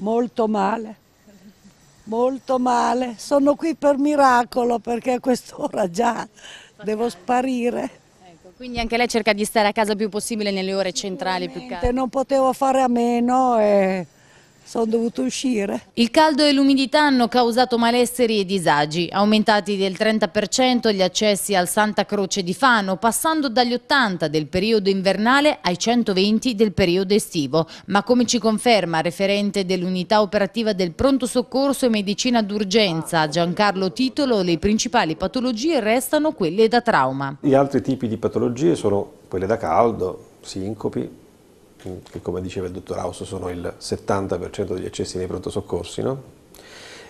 Molto male, molto male. Sono qui per miracolo perché a quest'ora già devo sparire. Ecco, quindi anche lei cerca di stare a casa il più possibile nelle ore centrali più calde. Non potevo fare a meno e sono dovuto uscire. Il caldo e l'umidità hanno causato malesseri e disagi, aumentati del 30% gli accessi al Santa Croce di Fano, passando dagli 80 del periodo invernale ai 120 del periodo estivo. Ma come ci conferma referente dell'unità operativa del pronto soccorso e medicina d'urgenza Giancarlo Titolo, le principali patologie restano quelle da trauma. Gli altri tipi di patologie sono quelle da caldo, sincopi, Mm, che come diceva il dottor Auso sono il 70% degli accessi nei pronto soccorsi, no?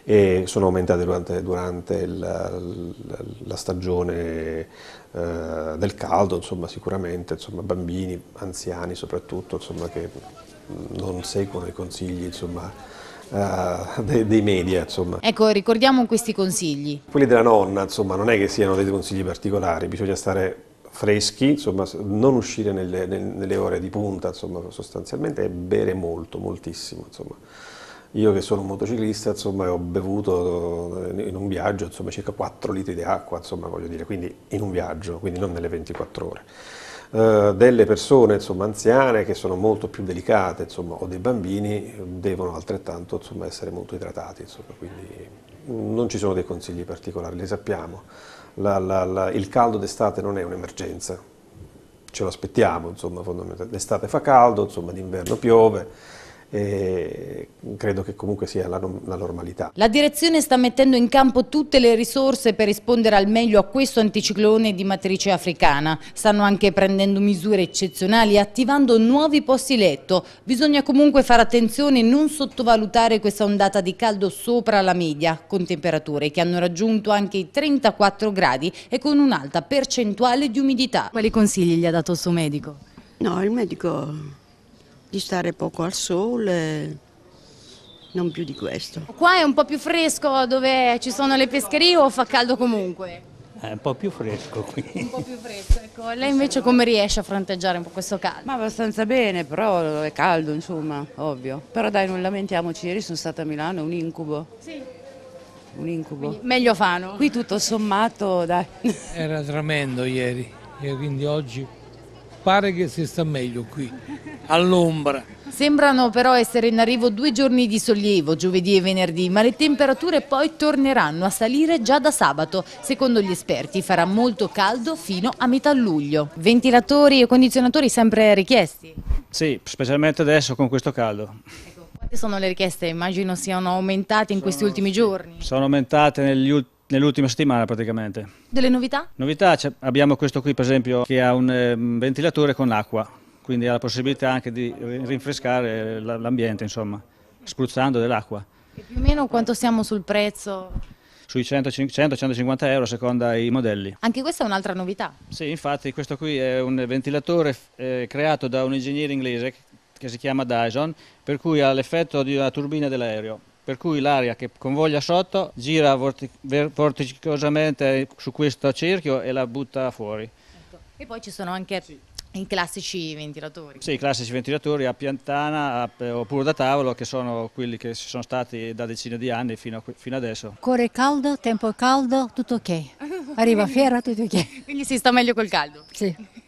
e sono aumentate durante, durante la, la, la, stagione eh, del caldo, insomma, sicuramente, insomma, bambini, anziani soprattutto, insomma, che mm, non seguono i consigli uh, dei, dei, media. Ecco, ricordiamo questi consigli. Quelli della nonna, non è che siano dei consigli particolari, bisogna stare freschi, insomma, non uscire nelle, nelle ore di punta, insomma, sostanzialmente, e bere molto, moltissimo. Insomma. Io che sono un motociclista, insomma, ho bevuto eh, in un viaggio insomma, circa 4 litri di acqua, insomma, voglio dire, quindi in un viaggio, quindi non nelle 24 ore. Eh, delle persone insomma, anziane che sono molto più delicate insomma, o dei bambini devono altrettanto insomma, essere molto idratati, insomma, quindi non ci sono dei consigli particolari, li sappiamo la, la, la, il caldo d'estate non è un'emergenza, ce lo aspettiamo, insomma, fondamentalmente. L'estate fa caldo, insomma, d'inverno piove e credo che comunque sia la, la, normalità. La direzione sta mettendo in campo tutte le risorse per rispondere al meglio a questo anticiclone di matrice africana. Stanno anche prendendo misure eccezionali e attivando nuovi posti letto. Bisogna comunque fare attenzione e non sottovalutare questa ondata di caldo sopra la media, con temperature che hanno raggiunto anche i 34 gradi e con un'alta percentuale di umidità. Quali consigli gli ha dato il suo medico? No, il medico di stare poco al sole, non più di questo. Qua è un po' più fresco dove ci sono le pescherie o fa caldo comunque? È un po' più fresco qui. Un po' più fresco, ecco. Lei invece come riesce a fronteggiare un po' questo caldo? Ma abbastanza bene, però è caldo insomma, ovvio. Però dai, non lamentiamoci, ieri sono stata a Milano, un incubo. Sì. Un incubo. Quindi meglio Fano. Qui tutto sommato, dai. Era tremendo ieri, e quindi oggi pare che si sta meglio qui, all'ombra. Sembrano però essere in arrivo due giorni di sollievo, giovedì e venerdì, ma le temperature poi torneranno a salire già da sabato. Secondo gli esperti farà molto caldo fino a metà luglio. Ventilatori e condizionatori sempre richiesti? Sì, specialmente adesso con questo caldo. Ecco, quali sono le richieste? Immagino siano aumentate in sono, questi ultimi giorni. Sono aumentate negli ultimi nell'ultima settimana praticamente. Delle novità? Novità, abbiamo questo qui per esempio che ha un ehm, ventilatore con acqua, quindi ha la possibilità anche di rinfrescare l'ambiente insomma, spruzzando dell'acqua. Più o meno quanto siamo sul prezzo? sui 100-150 euro a seconda i modelli. Anche questa è un'altra novità. Sì, infatti questo qui è un ventilatore eh, creato da un ingegnere inglese che si chiama Dyson, per cui ha l'effetto di una turbina dell'aereo per cui l'aria che convoglia sotto gira vorticosamente su questo cerchio e la butta fuori. Ecco. E poi ci sono anche sì. i classici ventilatori. Sì, i classici ventilatori a piantana a, oppure da tavolo che sono quelli che ci sono stati da decine di anni fino, a, fino adesso. Corre caldo, tempo caldo, tutto ok. Arriva fiera, tutto ok. Quindi si sta meglio col caldo? Sì.